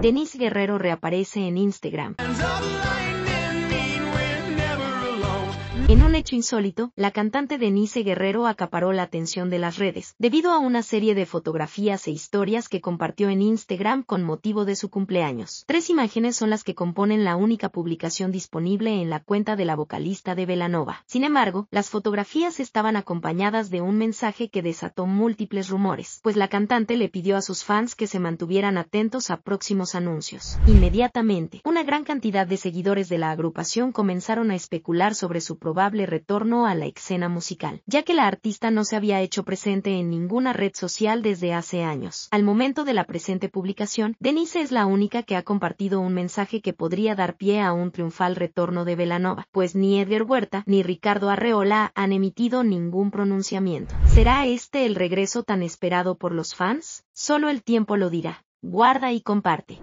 Denise Guerrero reaparece en Instagram. En un hecho insólito, la cantante Denise Guerrero acaparó la atención de las redes, debido a una serie de fotografías e historias que compartió en Instagram con motivo de su cumpleaños. Tres imágenes son las que componen la única publicación disponible en la cuenta de la vocalista de Velanova. Sin embargo, las fotografías estaban acompañadas de un mensaje que desató múltiples rumores, pues la cantante le pidió a sus fans que se mantuvieran atentos a próximos anuncios. Inmediatamente, una gran cantidad de seguidores de la agrupación comenzaron a especular sobre su probable retorno a la escena musical, ya que la artista no se había hecho presente en ninguna red social desde hace años. Al momento de la presente publicación, Denise es la única que ha compartido un mensaje que podría dar pie a un triunfal retorno de Velanova, pues ni Edgar Huerta ni Ricardo Arreola han emitido ningún pronunciamiento. ¿Será este el regreso tan esperado por los fans? Solo el tiempo lo dirá. Guarda y comparte.